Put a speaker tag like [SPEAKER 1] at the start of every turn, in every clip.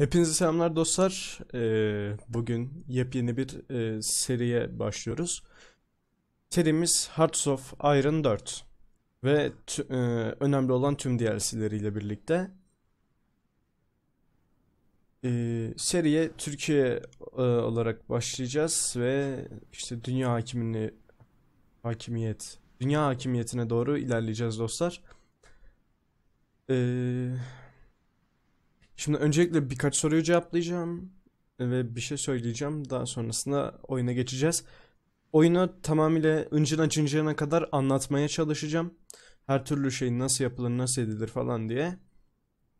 [SPEAKER 1] Hepinize selamlar dostlar. Ee, bugün yepyeni bir e, seriye başlıyoruz. Serimiz Hearts of Iron 4 ve e, önemli olan tüm DLC'leriyle birlikte. Ee, seriye Türkiye e, olarak başlayacağız ve işte dünya hakimini hakimiyet dünya hakimiyetine doğru ilerleyeceğiz dostlar. Eee Şimdi öncelikle birkaç soruyu cevaplayacağım ve bir şey söyleyeceğim. Daha sonrasında oyuna geçeceğiz. Oyunu tamamıyla ıncına cıncına kadar anlatmaya çalışacağım. Her türlü şey nasıl yapılır, nasıl edilir falan diye.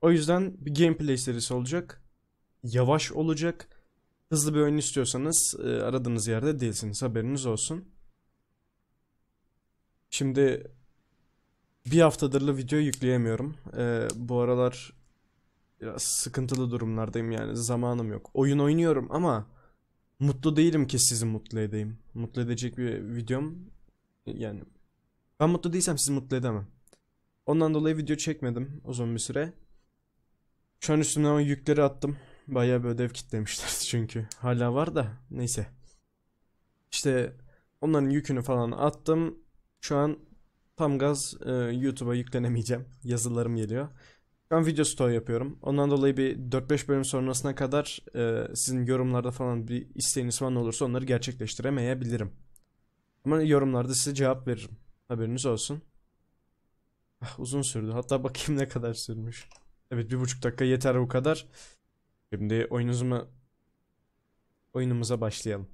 [SPEAKER 1] O yüzden bir gameplay serisi olacak. Yavaş olacak. Hızlı bir oyun istiyorsanız e, aradığınız yerde değilsiniz. Haberiniz olsun. Şimdi bir haftadır da video yükleyemiyorum. Ee, bu aralar biraz sıkıntılı durumlardayım yani zamanım yok. Oyun oynuyorum ama mutlu değilim ki sizi mutlu edeyim. Mutlu edecek bir videom yani ben mutlu değilsem sizi mutlu edemem. Ondan dolayı video çekmedim uzun bir süre. Şu an üstüne o yükleri attım. Bayağı bir ödev kitlemişler çünkü. Hala var da neyse. İşte onların yükünü falan attım. Şu an tam gaz e, YouTube'a yüklenemeyeceğim. Yazılarım geliyor. Ben an video stoğu yapıyorum. Ondan dolayı bir 4-5 bölüm sonrasına kadar e, sizin yorumlarda falan bir isteğiniz falan olursa onları gerçekleştiremeyebilirim. Ama yorumlarda size cevap veririm. Haberiniz olsun. Ah, uzun sürdü. Hatta bakayım ne kadar sürmüş. Evet bir buçuk dakika yeter bu kadar. Şimdi oyunuzuma oyunumuza başlayalım.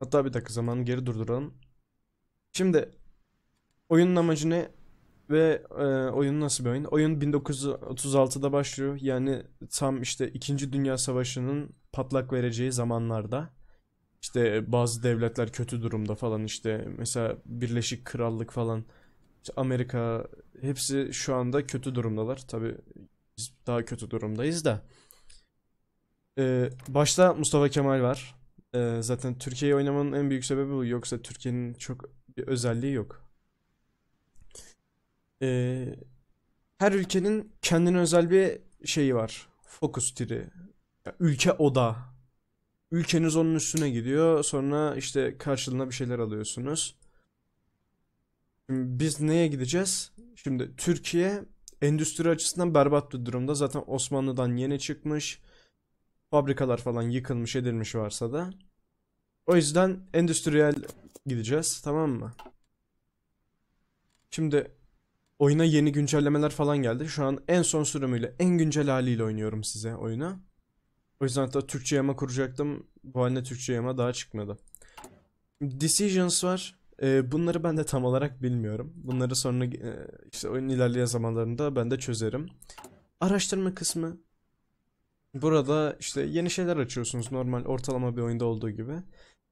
[SPEAKER 1] Hatta bir dakika zamanı geri durduralım. Şimdi oyunun amacı ne? Ve e, oyun nasıl bir oyun? Oyun 1936'da başlıyor. Yani tam işte 2. Dünya Savaşı'nın patlak vereceği zamanlarda. İşte bazı devletler kötü durumda falan işte mesela Birleşik Krallık falan işte Amerika hepsi şu anda kötü durumdalar. Tabi biz daha kötü durumdayız da. Ee, başta Mustafa Kemal var. Ee, zaten Türkiye'yi oynamanın en büyük sebebi bu. Yoksa Türkiye'nin çok bir özelliği yok e, her ülkenin kendine özel bir şeyi var. Fokus tiri. Yani ülke oda. Ülkeniz onun üstüne gidiyor. Sonra işte karşılığında bir şeyler alıyorsunuz. Şimdi biz neye gideceğiz? Şimdi Türkiye endüstri açısından berbat bir durumda. Zaten Osmanlı'dan yeni çıkmış. Fabrikalar falan yıkılmış edilmiş varsa da. O yüzden endüstriyel gideceğiz tamam mı? Şimdi Oyuna yeni güncellemeler falan geldi. Şu an en son sürümüyle, en güncel haliyle oynuyorum size oyunu. O yüzden hatta Türkçe yama kuracaktım. Bu haline Türkçe yama daha çıkmadı. Decisions var. E, bunları ben de tam olarak bilmiyorum. Bunları sonra e, işte oyun ilerleyen zamanlarında ben de çözerim. Araştırma kısmı. Burada işte yeni şeyler açıyorsunuz normal ortalama bir oyunda olduğu gibi.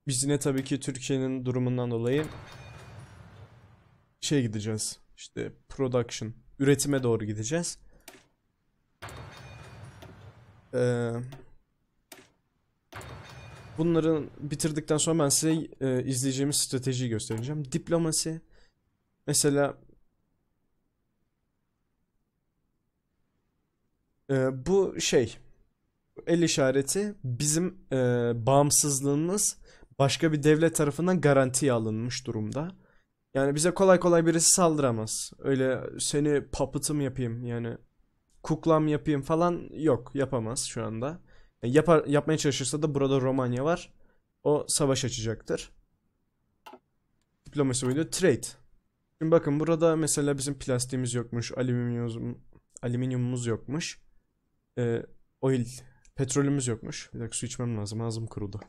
[SPEAKER 1] Biz yine tabii ki Türkiye'nin durumundan dolayı şey gideceğiz işte production, üretime doğru gideceğiz. Ee, bunların bitirdikten sonra ben size e, izleyeceğimiz stratejiyi göstereceğim. Diplomasi. Mesela e, bu şey el işareti bizim e, bağımsızlığımız başka bir devlet tarafından garantiye alınmış durumda. Yani bize kolay kolay birisi saldıramaz. Öyle seni papıtım yapayım yani kuklam yapayım falan yok yapamaz şu anda. Yani e, yapar, yapmaya çalışırsa da burada Romanya var. O savaş açacaktır. Diplomasi buydu. Trade. Şimdi bakın burada mesela bizim plastiğimiz yokmuş. Alüminyum, alüminyumumuz yokmuş. Ee, oil, petrolümüz yokmuş. Bir dakika su içmem lazım. Ağzım kurudu.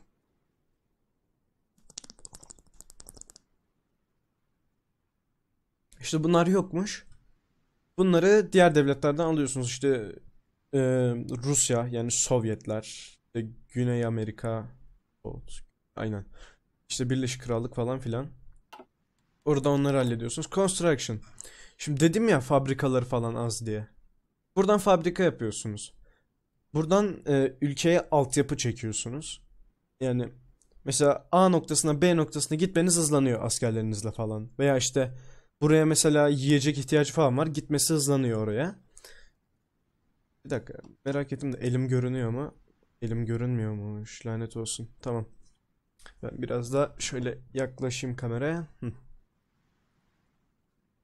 [SPEAKER 1] İşte bunlar yokmuş. Bunları diğer devletlerden alıyorsunuz. İşte e, Rusya yani Sovyetler, e, Güney Amerika, aynen. İşte Birleşik Krallık falan filan. Orada onları hallediyorsunuz. Construction. Şimdi dedim ya fabrikaları falan az diye. Buradan fabrika yapıyorsunuz. Buradan e, ülkeye altyapı çekiyorsunuz. Yani mesela A noktasına B noktasına gitmeniz hızlanıyor askerlerinizle falan. Veya işte Buraya mesela yiyecek ihtiyacı falan var. Gitmesi hızlanıyor oraya. Bir dakika. Merak ettim de elim görünüyor mu? Elim görünmüyor mu? Lanet olsun. Tamam. Ben biraz da şöyle yaklaşayım kameraya. Hı.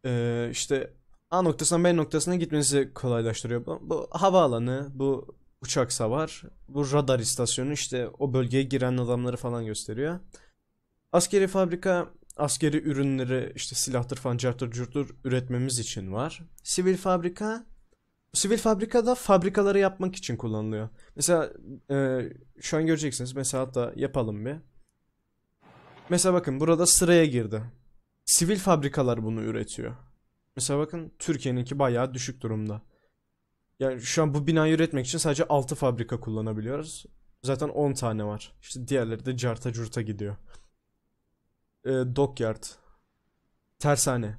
[SPEAKER 1] Ee, işte A noktasından B noktasına gitmenizi kolaylaştırıyor. Bu, bu havaalanı, bu uçak savar, bu radar istasyonu işte o bölgeye giren adamları falan gösteriyor. Askeri fabrika askeri ürünleri işte silahtır falan cartır curtur üretmemiz için var. Sivil fabrika sivil fabrikada fabrikaları yapmak için kullanılıyor. Mesela e, şu an göreceksiniz. Mesela da yapalım bir. Mesela bakın burada sıraya girdi. Sivil fabrikalar bunu üretiyor. Mesela bakın Türkiye'ninki bayağı düşük durumda. Yani şu an bu binayı üretmek için sadece 6 fabrika kullanabiliyoruz. Zaten 10 tane var. İşte diğerleri de carta curta gidiyor e, dockyard, tersane.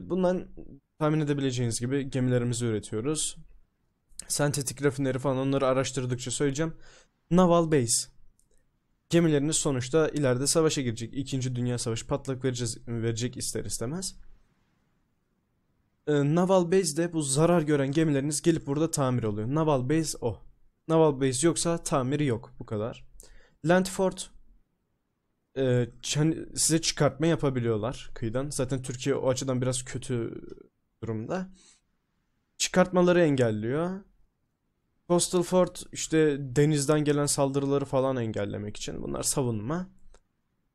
[SPEAKER 1] Bundan tahmin edebileceğiniz gibi gemilerimizi üretiyoruz. Sentetik rafineri falan onları araştırdıkça söyleyeceğim. Naval base. Gemileriniz sonuçta ileride savaşa girecek. İkinci Dünya Savaşı patlak vereceğiz, verecek ister istemez. E, Naval base'de bu zarar gören gemileriniz gelip burada tamir oluyor. Naval base o. Naval base yoksa tamiri yok. Bu kadar. Landfort e, size çıkartma yapabiliyorlar kıyıdan. Zaten Türkiye o açıdan biraz kötü durumda. Çıkartmaları engelliyor. Coastal Fort işte denizden gelen saldırıları falan engellemek için. Bunlar savunma.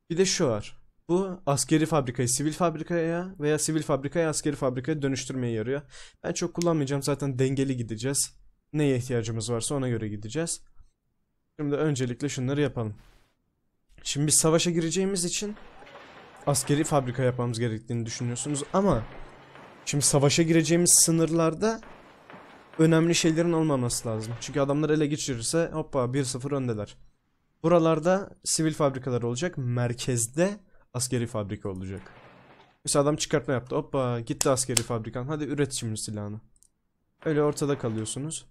[SPEAKER 1] Bir de şu var. Bu askeri fabrikayı sivil fabrikaya veya sivil fabrikayı askeri fabrikaya dönüştürmeye yarıyor. Ben çok kullanmayacağım zaten dengeli gideceğiz. Neye ihtiyacımız varsa ona göre gideceğiz. Şimdi öncelikle şunları yapalım. Şimdi biz savaşa gireceğimiz için askeri fabrika yapmamız gerektiğini düşünüyorsunuz ama şimdi savaşa gireceğimiz sınırlarda önemli şeylerin olmaması lazım. Çünkü adamlar ele geçirirse hoppa 1-0 öndeler. Buralarda sivil fabrikalar olacak. Merkezde askeri fabrika olacak. Mesela adam çıkartma yaptı. Hoppa gitti askeri fabrikan. Hadi üret şimdi silahını. Öyle ortada kalıyorsunuz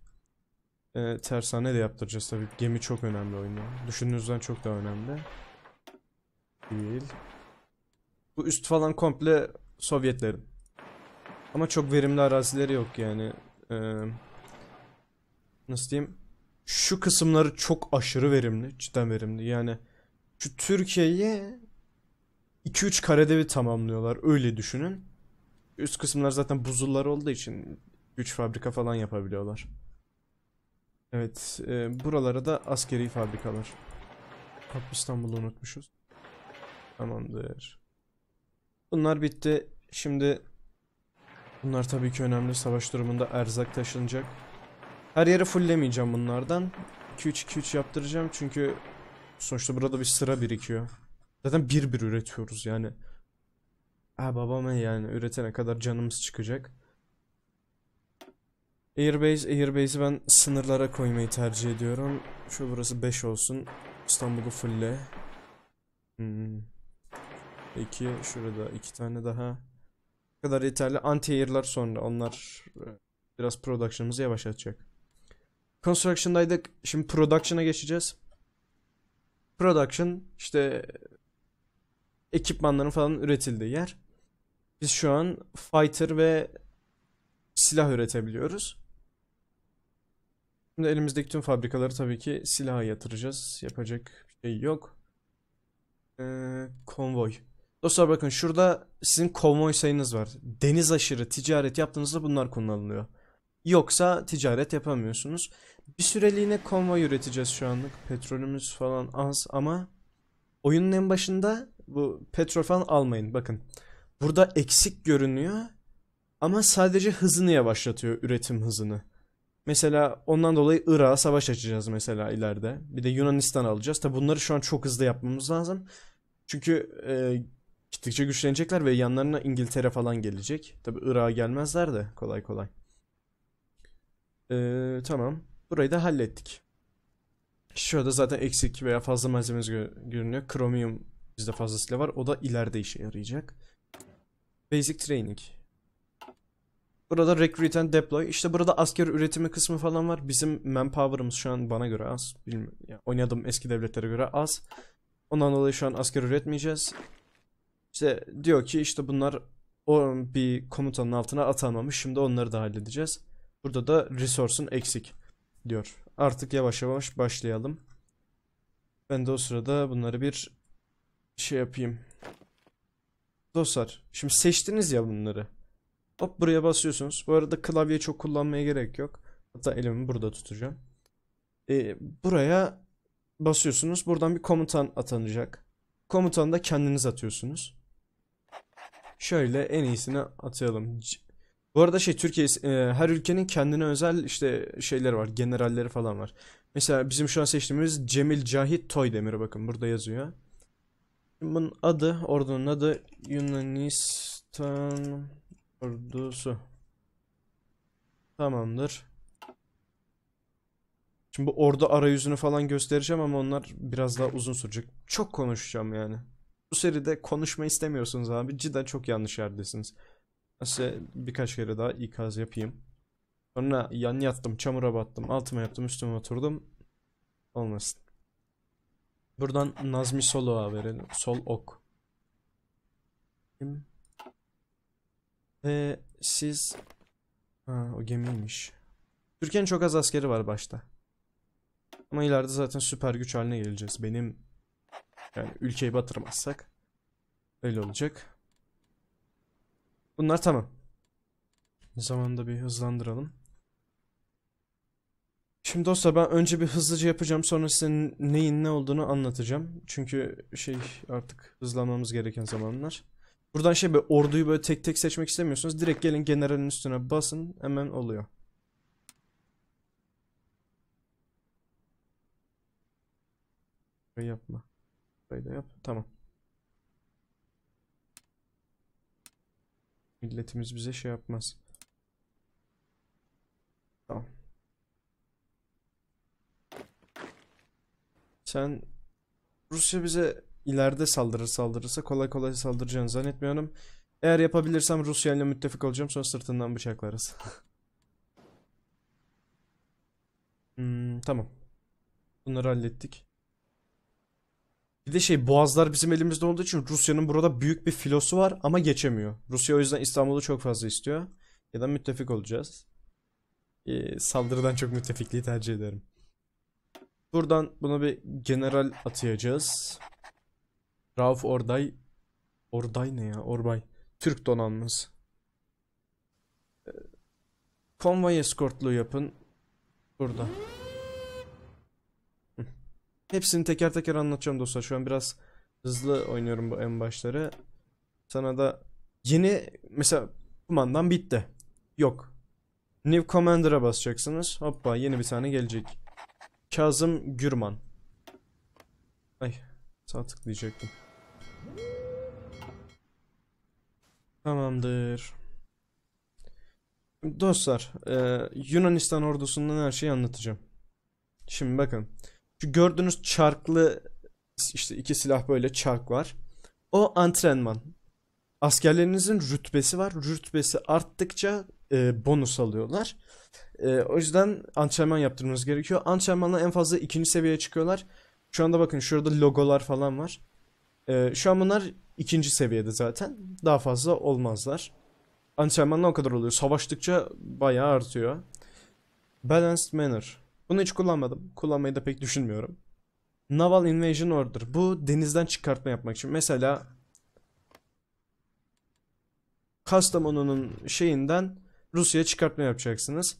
[SPEAKER 1] e, tersane de yaptıracağız tabii. Gemi çok önemli oyunda. Düşündüğünüzden çok daha önemli. Değil. Bu üst falan komple Sovyetlerin. Ama çok verimli arazileri yok yani. Ee, nasıl diyeyim? Şu kısımları çok aşırı verimli. Cidden verimli. Yani şu Türkiye'yi 2-3 karede bir tamamlıyorlar. Öyle düşünün. Üst kısımlar zaten buzullar olduğu için 3 fabrika falan yapabiliyorlar. Evet, e, buralara da askeri fabrikalar. Bak İstanbul'u unutmuşuz. Tamamdır. Bunlar bitti. Şimdi bunlar tabii ki önemli. Savaş durumunda erzak taşınacak. Her yeri fulllemeyeceğim bunlardan. 2-3-2-3 yaptıracağım çünkü sonuçta burada bir sıra birikiyor. Zaten bir bir üretiyoruz yani. Ha babama yani üretene kadar canımız çıkacak. Airbase, Airbase'i ben sınırlara koymayı tercih ediyorum. Şu burası 5 olsun. İstanbul'u fulle. Hmm. İki, şurada iki tane daha. Bu kadar yeterli. Anti-air'lar sonra. Onlar e, biraz production'ımızı yavaşlatacak. Construction'daydık. Şimdi production'a geçeceğiz. Production işte ekipmanların falan üretildiği yer. Biz şu an fighter ve silah üretebiliyoruz. Şimdi elimizdeki tüm fabrikaları tabii ki silaha yatıracağız. Yapacak bir şey yok. Ee, konvoy. Dostlar bakın şurada sizin konvoy sayınız var. Deniz aşırı ticaret yaptığınızda bunlar kullanılıyor. Yoksa ticaret yapamıyorsunuz. Bir süreliğine konvoy üreteceğiz şu anlık. Petrolümüz falan az ama oyunun en başında bu petrol falan almayın. Bakın burada eksik görünüyor ama sadece hızını yavaşlatıyor üretim hızını. Mesela ondan dolayı Irak'a savaş açacağız mesela ileride. Bir de Yunanistan alacağız. Tabi bunları şu an çok hızlı yapmamız lazım. Çünkü e, gittikçe güçlenecekler ve yanlarına İngiltere falan gelecek. Tabi Irak'a gelmezler de kolay kolay. E, tamam. Burayı da hallettik. Şurada zaten eksik veya fazla malzememiz görünüyor. Chromium bizde fazlasıyla var. O da ileride işe yarayacak. Basic Training. Burada recruit and deploy. İşte burada asker üretimi kısmı falan var. Bizim manpower'ımız şu an bana göre az. Bilmiyorum. Yani oynadığım eski devletlere göre az. Ondan dolayı şu an asker üretmeyeceğiz. İşte diyor ki işte bunlar o bir komutanın altına atanmamış. Şimdi onları da halledeceğiz. Burada da resource'un eksik diyor. Artık yavaş yavaş başlayalım. Ben de o sırada bunları bir şey yapayım. Dostlar şimdi seçtiniz ya bunları. Hop buraya basıyorsunuz. Bu arada klavye çok kullanmaya gerek yok. Hatta elimi burada tutacağım. E, buraya basıyorsunuz. Buradan bir komutan atanacak. Komutanı da kendiniz atıyorsunuz. Şöyle en iyisini atayalım. Bu arada şey Türkiye e, her ülkenin kendine özel işte şeyler var. Generalleri falan var. Mesela bizim şu an seçtiğimiz Cemil Cahit Toydemir bakın burada yazıyor. Bunun adı ordunun adı Yunanistan Ordusu. Tamamdır. Şimdi bu ordu arayüzünü falan göstereceğim ama onlar biraz daha uzun sürecek. Çok konuşacağım yani. Bu seride konuşma istemiyorsunuz abi. Cidden çok yanlış yerdesiniz. Size birkaç kere daha ikaz yapayım. Sonra yan yattım, çamura battım, altıma yaptım, üstüme oturdum. Olmasın. Buradan Nazmi Soluğa verelim. Sol ok. Kim? Ve siz... Ha, o gemiymiş. Türkiye'nin çok az askeri var başta. Ama ileride zaten süper güç haline geleceğiz. Benim yani ülkeyi batırmazsak öyle olacak. Bunlar tamam. Zamanında bir hızlandıralım. Şimdi dostlar ben önce bir hızlıca yapacağım sonra size neyin ne olduğunu anlatacağım. Çünkü şey artık hızlanmamız gereken zamanlar. Buradan şey böyle orduyu böyle tek tek seçmek istemiyorsunuz. Direkt gelin generalin üstüne basın. Hemen oluyor. Burayı şey yapma. Burayı yap. Tamam. Milletimiz bize şey yapmaz. Tamam. Sen Rusya bize ileride saldırır saldırırsa kolay kolay saldıracağını zannetmiyorum. Eğer yapabilirsem Rusya ile müttefik olacağım sonra sırtından bıçaklarız. hmm, tamam. Bunları hallettik. Bir de şey boğazlar bizim elimizde olduğu için Rusya'nın burada büyük bir filosu var ama geçemiyor. Rusya o yüzden İstanbul'u çok fazla istiyor. Ya da müttefik olacağız. Ee, saldırıdan çok müttefikliği tercih ederim. Buradan buna bir general atayacağız. Rauf Orday Orday ne ya? Orbay. Türk donanması. Ee, konvoy eskortlu yapın. Burada. Hepsini teker teker anlatacağım dostlar. Şu an biraz hızlı oynuyorum bu en başları. Sana da yeni mesela kumandan bitti. Yok. New Commander'a basacaksınız. Hoppa yeni bir tane gelecek. Kazım Gürman. Ay sağ tıklayacaktım. Tamamdır. Dostlar, e, Yunanistan ordusundan her şeyi anlatacağım. Şimdi bakın. Şu gördüğünüz çarklı işte iki silah böyle çark var. O antrenman. Askerlerinizin rütbesi var. Rütbesi arttıkça e, bonus alıyorlar. E, o yüzden antrenman yaptırmanız gerekiyor. Antrenmanla en fazla ikinci seviyeye çıkıyorlar. Şu anda bakın şurada logolar falan var. E, şu an bunlar ikinci seviyede zaten. Daha fazla olmazlar. Antrenmanla o kadar oluyor. Savaştıkça bayağı artıyor. Balanced Manner. Bunu hiç kullanmadım. Kullanmayı da pek düşünmüyorum. Naval Invasion Order. Bu denizden çıkartma yapmak için. Mesela Kastamonu'nun şeyinden Rusya'ya çıkartma yapacaksınız.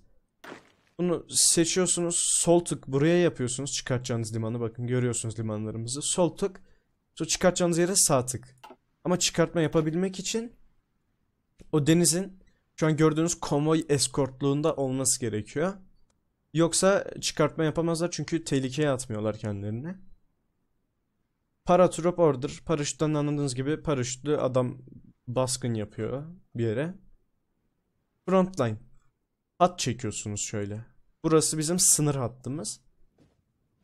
[SPEAKER 1] Bunu seçiyorsunuz. Sol tık buraya yapıyorsunuz. Çıkartacağınız limanı. Bakın görüyorsunuz limanlarımızı. Sol tık Sonra çıkartacağınız yere sağ tık. Ama çıkartma yapabilmek için o denizin şu an gördüğünüz konvoy eskortluğunda olması gerekiyor. Yoksa çıkartma yapamazlar çünkü tehlikeye atmıyorlar kendilerini. Paratrop order. Paraşütten anladığınız gibi paraşütlü adam baskın yapıyor bir yere. Frontline. Hat çekiyorsunuz şöyle. Burası bizim sınır hattımız.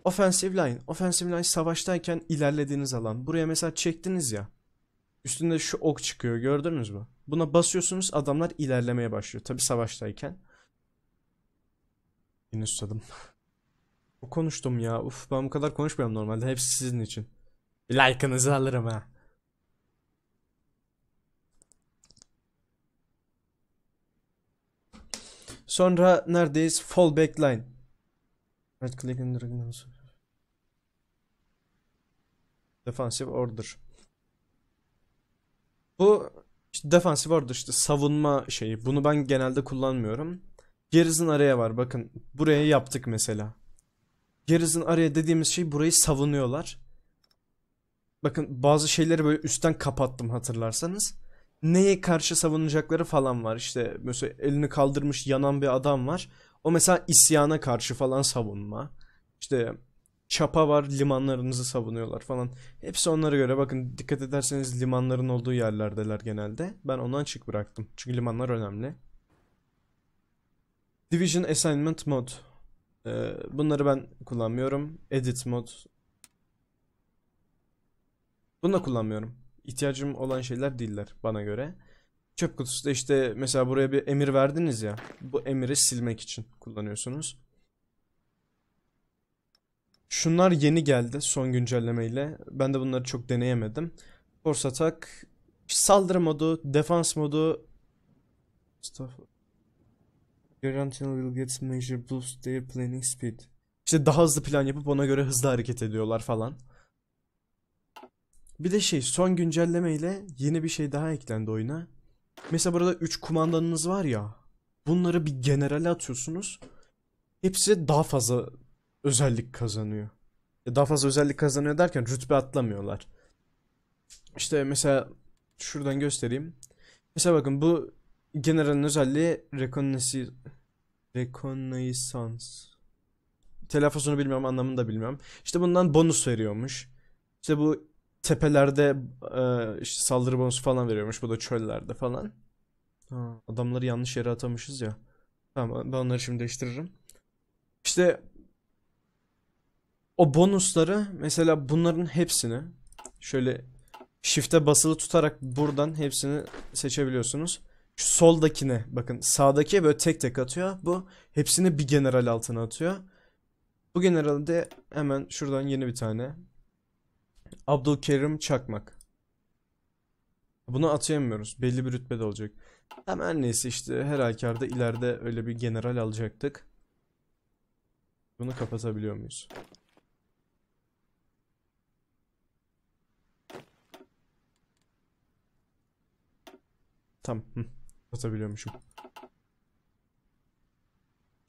[SPEAKER 1] Offensive line. Offensive line savaştayken ilerlediğiniz alan. Buraya mesela çektiniz ya. Üstünde şu ok çıkıyor gördünüz mü? Buna basıyorsunuz adamlar ilerlemeye başlıyor. Tabi savaştayken. Yine susadım. Konuştum ya. Uf ben bu kadar konuşmuyorum normalde. Hepsi sizin için. Like'ınızı alırım ha. Sonra neredeyiz? back line. Right click and drag mouse. Defensive order. Bu işte defensive order işte savunma şeyi. Bunu ben genelde kullanmıyorum. Garrison araya var bakın. Buraya yaptık mesela. Garrison araya dediğimiz şey burayı savunuyorlar. Bakın bazı şeyleri böyle üstten kapattım hatırlarsanız. Neye karşı savunacakları falan var. İşte mesela elini kaldırmış yanan bir adam var. O mesela isyana karşı falan savunma. İşte çapa var limanlarınızı savunuyorlar falan. Hepsi onlara göre bakın dikkat ederseniz limanların olduğu yerlerdeler genelde. Ben ondan çık bıraktım. Çünkü limanlar önemli. Division Assignment Mod. Ee, bunları ben kullanmıyorum. Edit Mod. Bunu da kullanmıyorum. İhtiyacım olan şeyler değiller bana göre. Çöp kutusu da işte mesela buraya bir emir verdiniz ya. Bu emiri silmek için kullanıyorsunuz. Şunlar yeni geldi son güncellemeyle. Ben de bunları çok deneyemedim. Force Attack, saldırı modu, defans modu. Stuff. will get major boost their planning speed. İşte daha hızlı plan yapıp ona göre hızlı hareket ediyorlar falan. Bir de şey son güncellemeyle yeni bir şey daha eklendi oyuna. Mesela burada 3 kumandanınız var ya. Bunları bir generale atıyorsunuz. Hepsi daha fazla özellik kazanıyor. Daha fazla özellik kazanıyor derken rütbe atlamıyorlar. İşte mesela şuradan göstereyim. Mesela bakın bu generalin özelliği reconnaissance. reconnaissance. Telaffuzunu bilmiyorum anlamını da bilmiyorum. İşte bundan bonus veriyormuş. İşte bu tepelerde e, işte saldırı bonusu falan veriyormuş. Bu da çöllerde falan. Ha, adamları yanlış yere atamışız ya. Tamam ben onları şimdi değiştiririm. İşte o bonusları mesela bunların hepsini şöyle shift'e basılı tutarak buradan hepsini seçebiliyorsunuz. Şu soldakine bakın sağdaki böyle tek tek atıyor. Bu hepsini bir general altına atıyor. Bu generalde hemen şuradan yeni bir tane Abdülkerim Çakmak. Bunu atayamıyoruz. Belli bir rütbede olacak. Hemen neyse işte her halükarda ileride öyle bir general alacaktık. Bunu kapatabiliyor muyuz? Tamam. Kapatabiliyormuşum.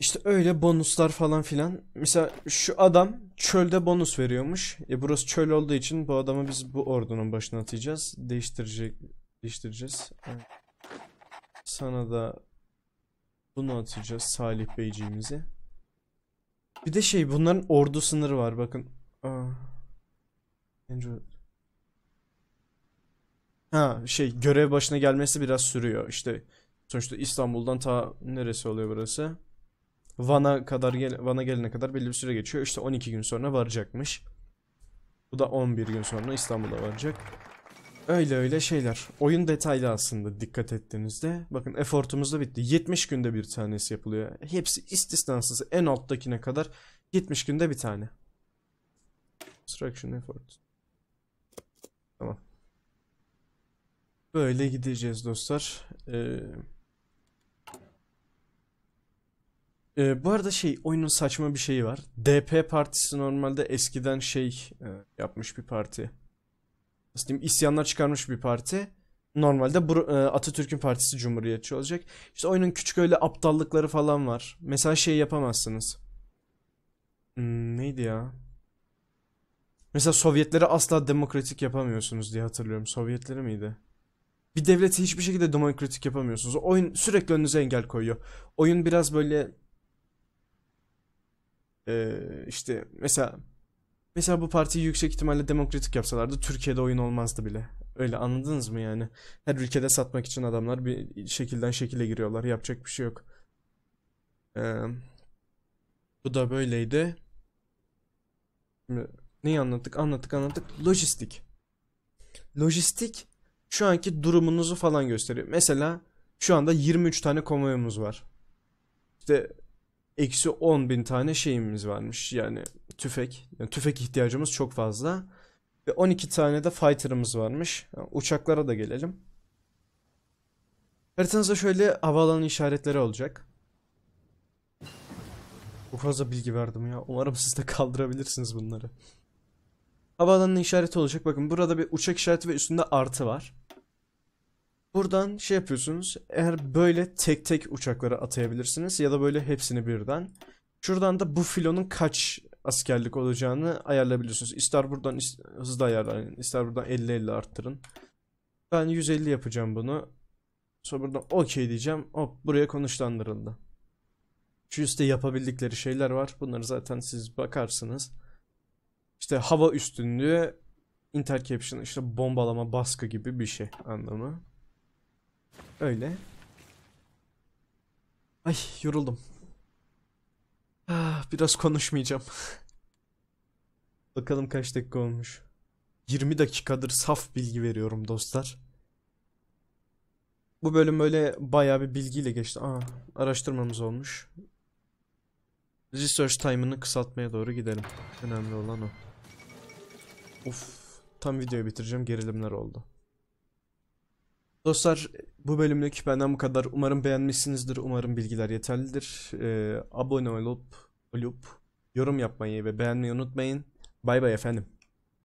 [SPEAKER 1] İşte öyle bonuslar falan filan. Mesela şu adam çölde bonus veriyormuş. E burası çöl olduğu için bu adamı biz bu ordunun başına atacağız. Değiştirecek değiştireceğiz. Evet. Sana da bunu atacağız Salih Beyciğimizi. Bir de şey bunların ordu sınırı var bakın. Aa. Ah. Ha şey görev başına gelmesi biraz sürüyor. İşte sonuçta İstanbul'dan ta neresi oluyor burası? Van'a kadar gel Van'a gelene kadar belli bir süre geçiyor. İşte 12 gün sonra varacakmış. Bu da 11 gün sonra İstanbul'a varacak. Öyle öyle şeyler. Oyun detaylı aslında dikkat ettiğinizde. Bakın efortumuz da bitti. 70 günde bir tanesi yapılıyor. Hepsi istisnasız en alttakine kadar 70 günde bir tane. Construction effort. Tamam. Böyle gideceğiz dostlar. Ee, E, bu arada şey oyunun saçma bir şeyi var. DP partisi normalde eskiden şey e, yapmış bir parti. Nasıl diyeyim isyanlar çıkarmış bir parti. Normalde bu, e, Atatürk'ün partisi cumhuriyetçi olacak. İşte oyunun küçük öyle aptallıkları falan var. Mesela şey yapamazsınız. Hmm, neydi ya? Mesela Sovyetleri asla demokratik yapamıyorsunuz diye hatırlıyorum. Sovyetleri miydi? Bir devleti hiçbir şekilde demokratik yapamıyorsunuz. Oyun sürekli önünüze engel koyuyor. Oyun biraz böyle e, işte mesela mesela bu partiyi yüksek ihtimalle demokratik yapsalardı Türkiye'de oyun olmazdı bile. Öyle anladınız mı yani? Her ülkede satmak için adamlar bir şekilden şekile giriyorlar. Yapacak bir şey yok. Ee, bu da böyleydi. Şimdi neyi anlattık? Anlattık anlattık. Lojistik. Lojistik şu anki durumunuzu falan gösteriyor. Mesela şu anda 23 tane konvoyumuz var. İşte eksi 10 bin tane şeyimiz varmış. Yani tüfek. Yani tüfek ihtiyacımız çok fazla. Ve 12 tane de fighter'ımız varmış. Yani uçaklara da gelelim. Haritanızda şöyle havaalanı işaretleri olacak. Bu fazla bilgi verdim ya. Umarım siz de kaldırabilirsiniz bunları. Havaalanının işareti olacak. Bakın burada bir uçak işareti ve üstünde artı var. Buradan şey yapıyorsunuz. Eğer böyle tek tek uçaklara atayabilirsiniz ya da böyle hepsini birden. Şuradan da bu filonun kaç askerlik olacağını ayarlayabilirsiniz. İster buradan is hızlı ayarlayın, ister buradan 50-50 arttırın. Ben 150 yapacağım bunu. Sonra buradan okey diyeceğim. Hop buraya konuşlandırıldı. Şu üstte yapabildikleri şeyler var. Bunları zaten siz bakarsınız. İşte hava üstünlüğü, interception, işte bombalama, baskı gibi bir şey anlamı. Öyle. Ay yoruldum. Ah, biraz konuşmayacağım. Bakalım kaç dakika olmuş. 20 dakikadır saf bilgi veriyorum dostlar. Bu bölüm böyle bayağı bir bilgiyle geçti. Aa, araştırmamız olmuş. Research time'ını kısaltmaya doğru gidelim. Önemli olan o. Uf, tam videoyu bitireceğim gerilimler oldu. Dostlar bu bölümlük benden bu kadar. Umarım beğenmişsinizdir. Umarım bilgiler yeterlidir. Ee, abone olup, olup yorum yapmayı ve beğenmeyi unutmayın. Bay bay efendim.